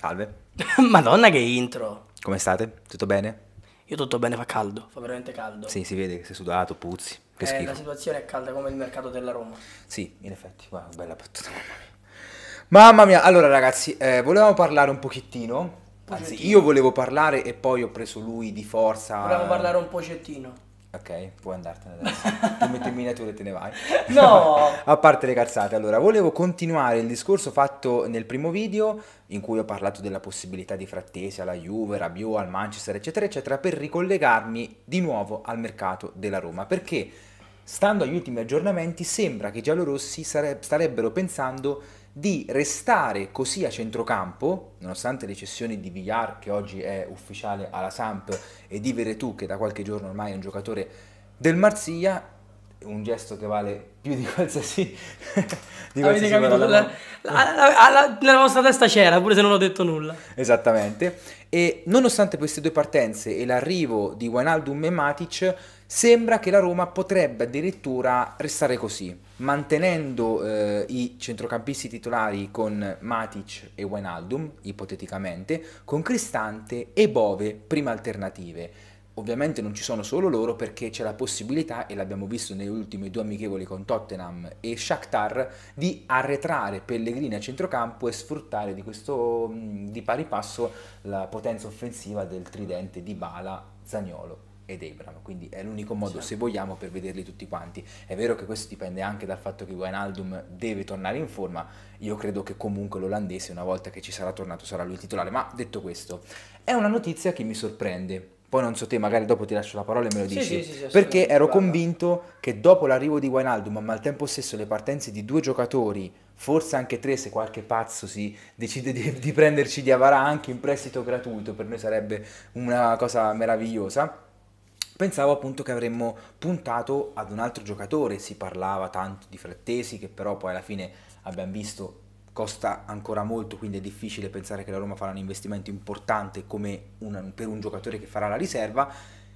Salve. Madonna che intro. Come state? Tutto bene? Io tutto bene, fa caldo, fa veramente caldo. Sì, si vede che sei sudato, puzzi, che eh, schifo. La situazione è calda come il mercato della Roma. Sì, in effetti, guarda, bella battuta. Mamma mia, allora ragazzi, eh, volevamo parlare un pochettino, Anzi, io volevo parlare e poi ho preso lui di forza. Volevamo parlare un pochettino. Ok, puoi andartene adesso. Ti metti in miniatura e te ne vai. No! a parte le cazzate, allora, volevo continuare il discorso fatto nel primo video in cui ho parlato della possibilità di frattesi alla Juve, a Rabiot, al Manchester, eccetera, eccetera, per ricollegarmi di nuovo al mercato della Roma. Perché, stando agli ultimi aggiornamenti, sembra che i giallorossi sare- starebbero pensando di restare così a centrocampo, nonostante le cessioni di Villar che oggi è ufficiale alla Samp e di Veretù che da qualche giorno ormai è un giocatore del Marsiglia, un gesto che vale più di qualsiasi di qualsiasi capito, la, la, la, nella vostra testa c'era pure se non ho detto nulla esattamente e nonostante queste due partenze e l'arrivo di Wijnaldum e Matic Sembra che la Roma potrebbe addirittura restare così, mantenendo eh, i centrocampisti titolari con Matic e Wijnaldum, ipoteticamente, con Cristante e Bove prima alternative. Ovviamente non ci sono solo loro perché c'è la possibilità, e l'abbiamo visto nelle ultime due amichevoli con Tottenham e Shakhtar, di arretrare Pellegrini a centrocampo e sfruttare di, questo, di pari passo la potenza offensiva del tridente di Bala Zagnolo ed Abraham, quindi è l'unico modo certo. se vogliamo per vederli tutti quanti. È vero che questo dipende anche dal fatto che Wijnaldum deve tornare in forma, io credo che comunque l'olandese una volta che ci sarà tornato sarà lui il titolare, ma detto questo, è una notizia che mi sorprende. Poi non so te, magari dopo ti lascio la parola e me lo sì, dici. Sì, sì, perché ero convinto che dopo l'arrivo di Wijnaldum, ma al tempo stesso le partenze di due giocatori, forse anche tre se qualche pazzo si decide di, di prenderci di Avarà anche in prestito gratuito, per noi sarebbe una cosa meravigliosa Pensavo appunto che avremmo puntato ad un altro giocatore, si parlava tanto di Frattesi che però poi alla fine abbiamo visto costa ancora molto, quindi è difficile pensare che la Roma farà un investimento importante come un, per un giocatore che farà la riserva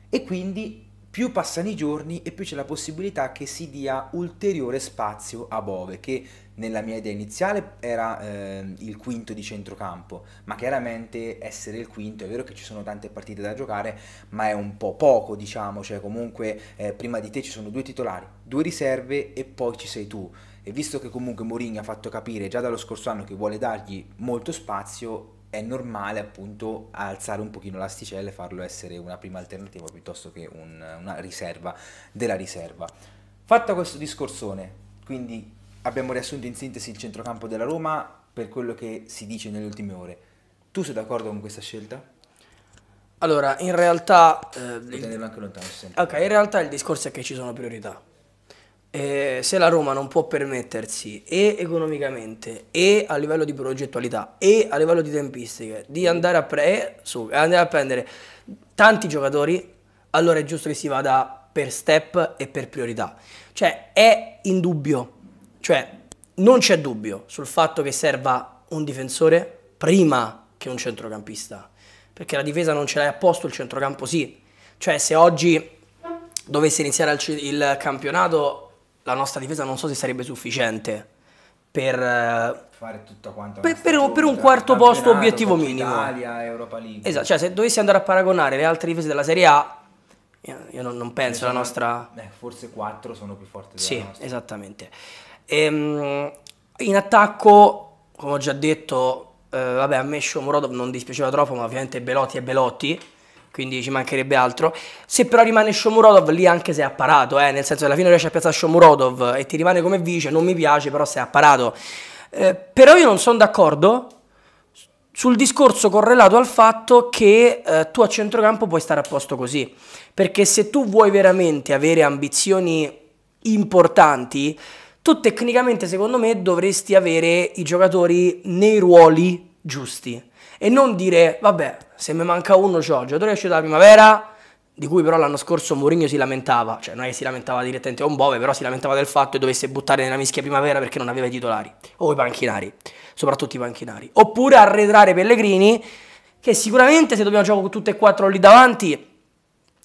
e quindi più passano i giorni e più c'è la possibilità che si dia ulteriore spazio a Bove, che nella mia idea iniziale era eh, il quinto di centrocampo, ma chiaramente essere il quinto, è vero che ci sono tante partite da giocare, ma è un po' poco, diciamo, cioè comunque eh, prima di te ci sono due titolari, due riserve e poi ci sei tu. E visto che comunque Mourinho ha fatto capire già dallo scorso anno che vuole dargli molto spazio, è normale appunto alzare un pochino l'asticella e farlo essere una prima alternativa piuttosto che un, una riserva della riserva. Fatto questo discorsone, quindi abbiamo riassunto in sintesi il centrocampo della Roma per quello che si dice nelle ultime ore. Tu sei d'accordo con questa scelta? Allora, in realtà... Eh, il... Ok, in realtà il discorso è che ci sono priorità eh, se la Roma non può permettersi e economicamente e a livello di progettualità e a livello di tempistiche di mm. andare a, pre- eh, su, andare a prendere tanti giocatori, allora è giusto che si vada per step e per priorità. Cioè è dubbio, cioè non c'è dubbio sul fatto che serva un difensore prima che un centrocampista, perché la difesa non ce l'hai a posto, il centrocampo sì. Cioè se oggi dovesse iniziare il, il campionato la nostra difesa non so se sarebbe sufficiente per eh, fare tutta quanta per, per, un, per un quarto posto obiettivo minimo. Italia, Europa League. Esatto, cioè se dovessi andare a paragonare le altre difese della Serie A io, io non, non, penso la nostra beh, forse quattro sono più forti della Sì, nostra. esattamente. Ehm, in attacco, come ho già detto, eh, vabbè, a me Shomorodov non dispiaceva troppo, ma ovviamente Belotti è Belotti quindi ci mancherebbe altro. Se però rimane Shomurodov, lì anche se ha parato, eh, nel senso che alla fine riesce a piazzare Shomurodov e ti rimane come vice, non mi piace, però se ha parato. Eh, però io non sono d'accordo sul discorso correlato al fatto che eh, tu a centrocampo puoi stare a posto così, perché se tu vuoi veramente avere ambizioni importanti, tu tecnicamente secondo me dovresti avere i giocatori nei ruoli giusti e non dire, vabbè, se mi manca uno c'ho, il giocatore esce dalla primavera, di cui però l'anno scorso Mourinho si lamentava, cioè non è che si lamentava direttamente a un bove, però si lamentava del fatto che dovesse buttare nella mischia primavera perché non aveva i titolari, o i panchinari, soprattutto i panchinari. Oppure arretrare Pellegrini, che sicuramente se dobbiamo giocare con tutte e quattro lì davanti,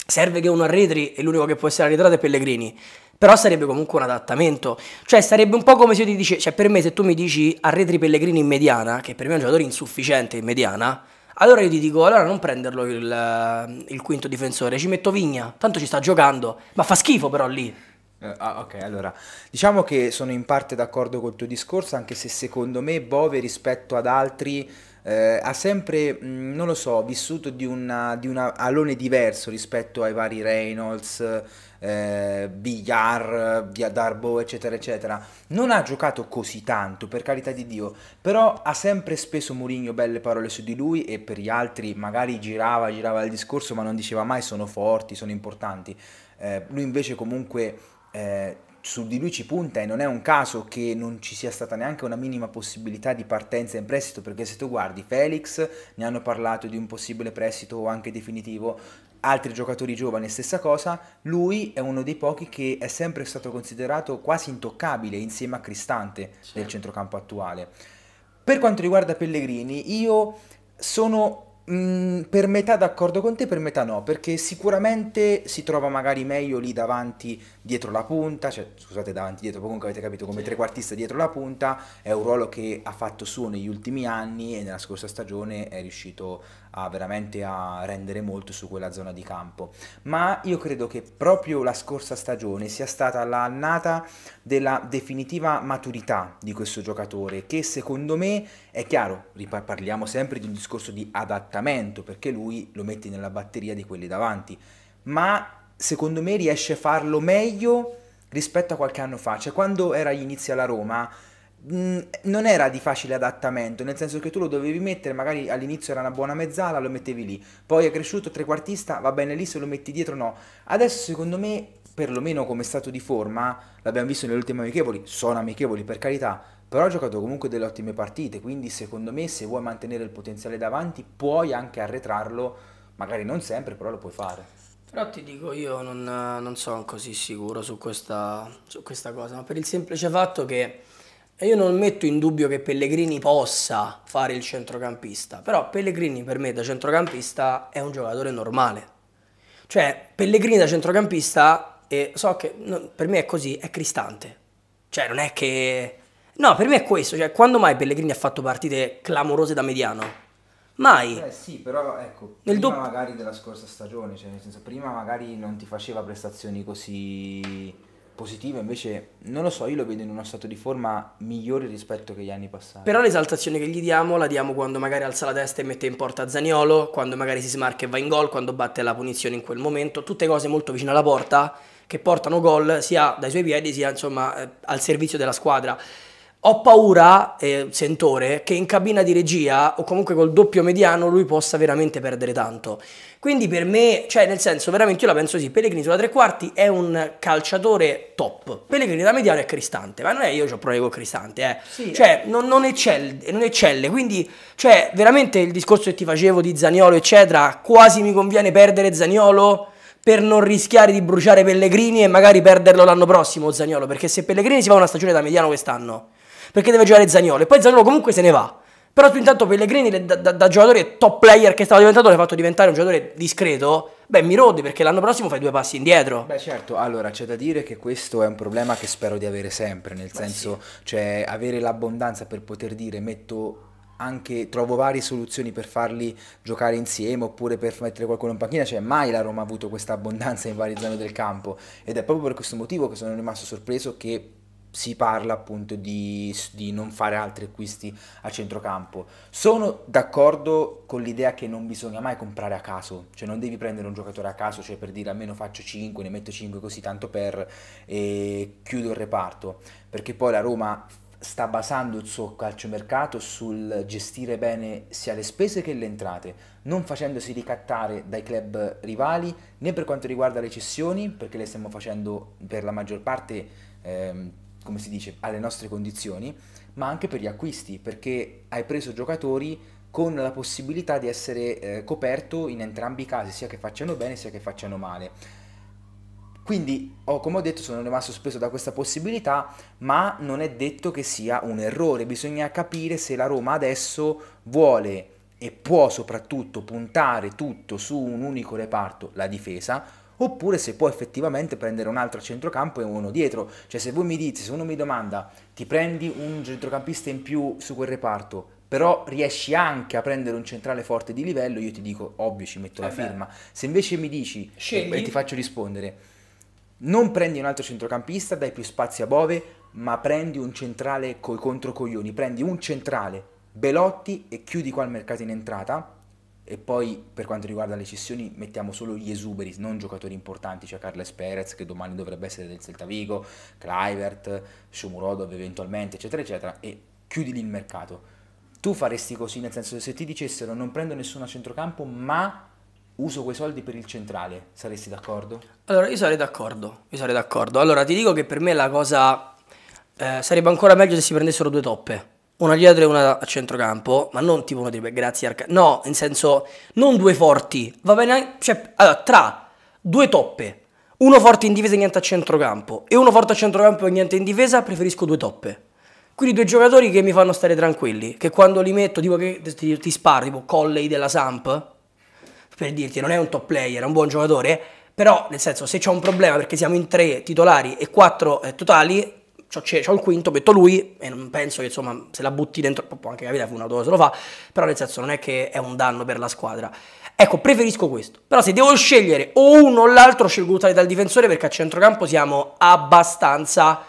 serve che uno arretri e l'unico che può essere arretrato è Pellegrini. Però sarebbe comunque un adattamento. Cioè, sarebbe un po' come se io ti dici, cioè per me se tu mi dici Arretri Pellegrini in mediana, che per me è un giocatore insufficiente in mediana, allora io ti dico, allora non prenderlo il, il quinto difensore, ci metto Vigna, tanto ci sta giocando, ma fa schifo però lì. Eh, ah, ok, allora diciamo che sono in parte d'accordo col tuo discorso, anche se secondo me Bove rispetto ad altri eh, ha sempre, mm, non lo so, vissuto di, una, di un alone diverso rispetto ai vari Reynolds, eh, Villar, Darbo, eccetera, eccetera. Non ha giocato così tanto, per carità di Dio, però ha sempre speso Mourinho belle parole su di lui e per gli altri magari girava, girava il discorso, ma non diceva mai sono forti, sono importanti. Eh, lui invece comunque eh, su di lui ci punta e non è un caso che non ci sia stata neanche una minima possibilità di partenza in prestito, perché se tu guardi Felix, ne hanno parlato di un possibile prestito anche definitivo, altri giocatori giovani stessa cosa, lui è uno dei pochi che è sempre stato considerato quasi intoccabile insieme a Cristante sì. del centrocampo attuale. Per quanto riguarda Pellegrini, io sono Mm, per metà d'accordo con te, per metà no, perché sicuramente si trova magari meglio lì davanti, dietro la punta, cioè scusate davanti, dietro, comunque avete capito come sì. trequartista dietro la punta, è un ruolo che ha fatto suo negli ultimi anni e nella scorsa stagione è riuscito a veramente a rendere molto su quella zona di campo. Ma io credo che proprio la scorsa stagione sia stata l'annata della definitiva maturità di questo giocatore, che secondo me è chiaro, parliamo sempre di un discorso di adattamento, perché lui lo mette nella batteria di quelli davanti, ma secondo me riesce a farlo meglio rispetto a qualche anno fa, cioè quando era agli alla Roma Mm, non era di facile adattamento, nel senso che tu lo dovevi mettere, magari all'inizio era una buona mezzala, lo mettevi lì, poi è cresciuto trequartista, va bene lì, se lo metti dietro no. Adesso secondo me, perlomeno come stato di forma, l'abbiamo visto nelle ultime amichevoli, sono amichevoli per carità, però ha giocato comunque delle ottime partite, quindi secondo me se vuoi mantenere il potenziale davanti puoi anche arretrarlo, magari non sempre, però lo puoi fare. Però ti dico, io non, non sono così sicuro su questa, su questa cosa, ma per il semplice fatto che e io non metto in dubbio che Pellegrini possa fare il centrocampista, però Pellegrini per me da centrocampista è un giocatore normale. Cioè, Pellegrini da centrocampista, e so che no, per me è così, è cristante. Cioè, non è che... No, per me è questo, cioè, quando mai Pellegrini ha fatto partite clamorose da mediano? Mai. Eh sì, però ecco, Nel prima do... magari della scorsa stagione, cioè nel senso prima magari non ti faceva prestazioni così positivo, invece non lo so, io lo vedo in uno stato di forma migliore rispetto agli anni passati. Però l'esaltazione che gli diamo la diamo quando magari alza la testa e mette in porta Zaniolo, quando magari si smarca e va in gol, quando batte la punizione in quel momento, tutte cose molto vicine alla porta che portano gol sia dai suoi piedi sia insomma eh, al servizio della squadra. Ho paura, eh, sentore, che in cabina di regia o comunque col doppio mediano lui possa veramente perdere tanto. Quindi per me, cioè nel senso, veramente io la penso sì, Pellegrini sulla tre quarti è un calciatore top. Pellegrini da mediano è Cristante, ma non è io che ho problemi con Cristante, eh. Sì, cioè Non, non, eccelle, non, eccelle, quindi cioè veramente il discorso che ti facevo di Zaniolo eccetera, quasi mi conviene perdere Zaniolo per non rischiare di bruciare Pellegrini e magari perderlo l'anno prossimo Zaniolo, perché se Pellegrini si fa una stagione da mediano quest'anno perché deve giocare Zagnolo. E poi Zagnolo comunque se ne va. Però tu intanto Pellegrini da, da, da giocatore top player che stava diventando l'hai fatto diventare un giocatore discreto. Beh, mi rodi perché l'anno prossimo fai due passi indietro. Beh, certo, allora c'è da dire che questo è un problema che spero di avere sempre, nel Beh, senso, sì. cioè avere l'abbondanza per poter dire metto anche trovo varie soluzioni per farli giocare insieme oppure per mettere qualcuno in panchina, cioè mai la Roma ha avuto questa abbondanza in varie zone del campo ed è proprio per questo motivo che sono rimasto sorpreso che si parla appunto di, di, non fare altri acquisti a centrocampo. Sono d'accordo con l'idea che non bisogna mai comprare a caso, cioè non devi prendere un giocatore a caso, cioè per dire almeno faccio 5, ne metto 5 così tanto per eh, chiudo il reparto, perché poi la Roma sta basando il suo calciomercato sul gestire bene sia le spese che le entrate, non facendosi ricattare dai club rivali né per quanto riguarda le cessioni, perché le stiamo facendo per la maggior parte ehm, come si dice, alle nostre condizioni, ma anche per gli acquisti, perché hai preso giocatori con la possibilità di essere eh, coperto in entrambi i casi, sia che facciano bene sia che facciano male. Quindi, oh, come ho detto, sono rimasto speso da questa possibilità, ma non è detto che sia un errore, bisogna capire se la Roma adesso vuole e può soprattutto puntare tutto su un unico reparto, la difesa, oppure se può effettivamente prendere un altro centrocampo e uno dietro. Cioè se voi mi dite, se uno mi domanda, ti prendi un centrocampista in più su quel reparto, però riesci anche a prendere un centrale forte di livello, io ti dico, ovvio ci metto la eh firma. Se invece mi dici Scegli. e ti faccio rispondere, non prendi un altro centrocampista, dai più spazi a Bove, ma prendi un centrale coi controcoglioni, prendi un centrale, Belotti e chiudi qua il mercato in entrata e poi per quanto riguarda le cessioni mettiamo solo gli esuberi, non giocatori importanti, cioè Carles Perez che domani dovrebbe essere del Celta Vigo, Kluivert, Shomurodov eventualmente, eccetera eccetera, e chiudi lì il mercato. Tu faresti così, nel senso se ti dicessero non prendo nessuno a centrocampo ma uso quei soldi per il centrale, saresti d'accordo? Allora io sarei d'accordo, io sarei d'accordo. Allora ti dico che per me la cosa eh, sarebbe ancora meglio se si prendessero due toppe una dietro e una a centrocampo, ma non tipo uno di grazie Arca. No, in senso, non due forti, va bene? Cioè, allora, tra due toppe, uno forte in difesa e niente a centrocampo, e uno forte a centrocampo e niente in difesa, preferisco due toppe. Quindi due giocatori che mi fanno stare tranquilli, che quando li metto, tipo che ti, ti sparo, tipo Colley della Samp, per dirti, non è un top player, è un buon giocatore, però nel senso, se c'è un problema perché siamo in tre titolari e quattro eh, totali, c'ho, c'ho, il quinto, metto lui e non penso che insomma se la butti dentro, può anche capire, una dove se lo fa, però nel senso non è che è un danno per la squadra. Ecco, preferisco questo, però se devo scegliere o uno o l'altro scelgo Utale dal difensore perché a centrocampo siamo abbastanza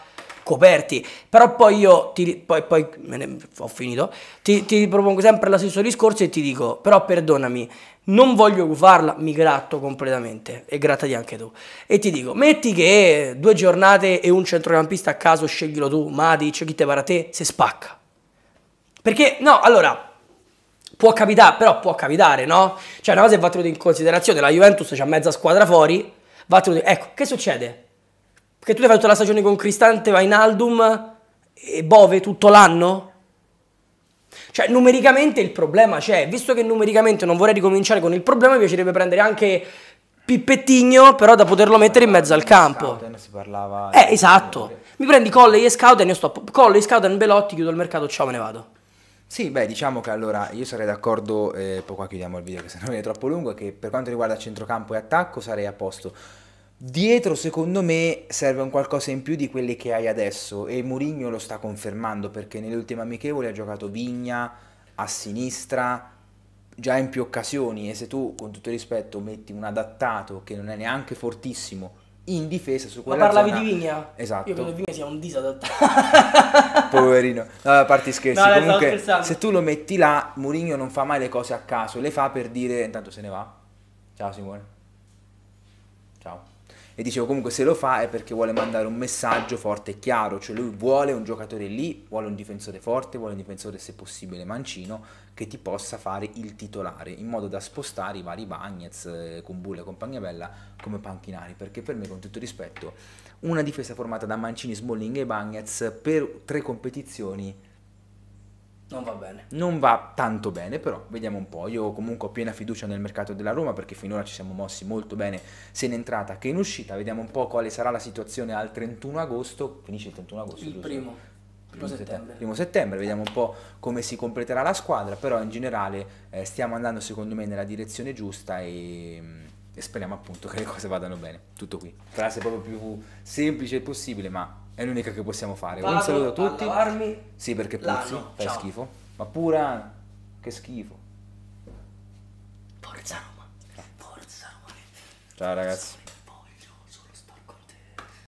coperti. Però poi io ti, poi, poi ne, ho finito, ti, ti propongo sempre lo stesso discorso e ti dico, però perdonami, non voglio farla, mi gratto completamente e grattati anche tu. E ti dico, metti che due giornate e un centrocampista a caso sceglilo tu, Matic, chi te pare a te, se spacca. Perché, no, allora, può capitare, però può capitare, no? Cioè, una cosa è va tenuta in considerazione, la Juventus c'ha mezza squadra fuori, va tenuta... Ecco, che succede? Perché tu hai fatto la stagione con Cristante, Vainaldum e Bove tutto l'anno? Cioè, numericamente il problema c'è. Visto che numericamente non vorrei ricominciare con il problema, mi piacerebbe prendere anche Pippettigno, però da poterlo mettere in mezzo al campo. Scouten, si parlava eh, esatto. Mi prendi Colley e Scouten e io sto. Colley, Scouten, Belotti, chiudo il mercato, ciao, me ne vado. Sì, beh, diciamo che allora io sarei d'accordo, eh, poi qua chiudiamo il video che se no viene troppo lungo, che per quanto riguarda centrocampo e attacco sarei a posto. Dietro, secondo me, serve un qualcosa in più di quelli che hai adesso e Mourinho lo sta confermando perché nelle ultime amichevoli ha giocato Vigna a sinistra già in più occasioni e se tu con tutto il rispetto metti un adattato che non è neanche fortissimo in difesa su quella Ma parlavi zona, di Vigna? Esatto. Io credo che Vigna sia un disadattato. Poverino. No, a parte scherzi, no, comunque se tu lo metti là, Mourinho non fa mai le cose a caso, le fa per dire intanto se ne va. Ciao Simone e dicevo comunque se lo fa è perché vuole mandare un messaggio forte e chiaro, cioè lui vuole un giocatore lì, vuole un difensore forte, vuole un difensore se possibile mancino che ti possa fare il titolare in modo da spostare i vari Bagnets, eh, Kumbulla e compagnia bella come panchinari perché per me con tutto rispetto una difesa formata da Mancini, Smalling e Bagnets per tre competizioni non va bene. Non va tanto bene, però vediamo un po'. Io comunque ho piena fiducia nel mercato della Roma perché finora ci siamo mossi molto bene sia in entrata che in uscita. Vediamo un po' quale sarà la situazione al 31 agosto. Finisce il 31 agosto? Il primo. Primo settembre. primo settembre. vediamo un po' come si completerà la squadra, però in generale eh, stiamo andando secondo me nella direzione giusta e, mm, e speriamo appunto che le cose vadano bene. Tutto qui. Frase proprio più semplice possibile, ma è l'unica che possiamo fare. Vado Un saluto a tutti. A lavarmi. Sì, perché puzzi, fai Ciao. schifo. Ma pura, che schifo. Forza Roma. Forza Roma. Ciao ragazzi.